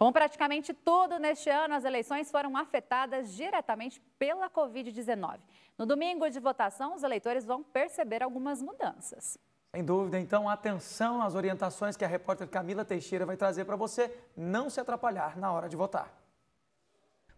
Como praticamente tudo neste ano, as eleições foram afetadas diretamente pela Covid-19. No domingo de votação, os eleitores vão perceber algumas mudanças. Sem dúvida, então, atenção às orientações que a repórter Camila Teixeira vai trazer para você não se atrapalhar na hora de votar.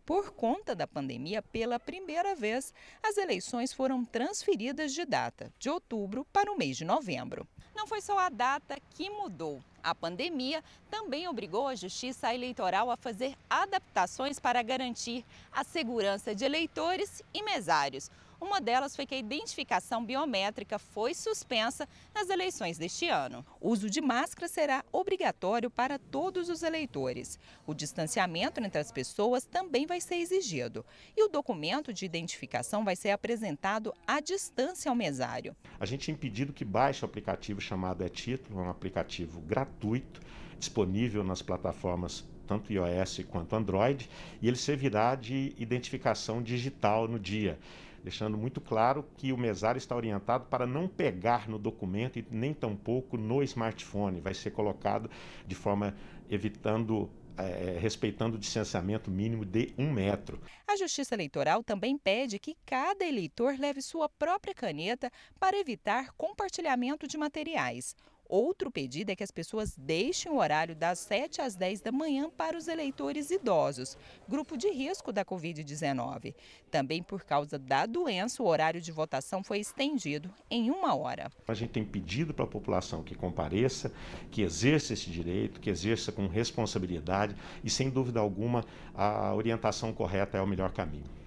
Por conta da pandemia, pela primeira vez, as eleições foram transferidas de data, de outubro para o mês de novembro. Não foi só a data que mudou. A pandemia também obrigou a Justiça Eleitoral a fazer adaptações para garantir a segurança de eleitores e mesários. Uma delas foi que a identificação biométrica foi suspensa nas eleições deste ano. O uso de máscara será obrigatório para todos os eleitores. O distanciamento entre as pessoas também vai ser exigido. E o documento de identificação vai ser apresentado à distância ao mesário. A gente tem é pedido que baixe o aplicativo chamado É Título, um aplicativo gratuito, disponível nas plataformas tanto iOS quanto Android, e ele servirá de identificação digital no dia deixando muito claro que o mesário está orientado para não pegar no documento e nem tampouco no smartphone. Vai ser colocado de forma evitando é, respeitando o distanciamento mínimo de um metro. A Justiça Eleitoral também pede que cada eleitor leve sua própria caneta para evitar compartilhamento de materiais. Outro pedido é que as pessoas deixem o horário das 7 às 10 da manhã para os eleitores idosos, grupo de risco da Covid-19. Também por causa da doença, o horário de votação foi estendido em uma hora. A gente tem pedido para a população que compareça, que exerça esse direito, que exerça com responsabilidade e, sem dúvida alguma, a orientação correta é o melhor caminho.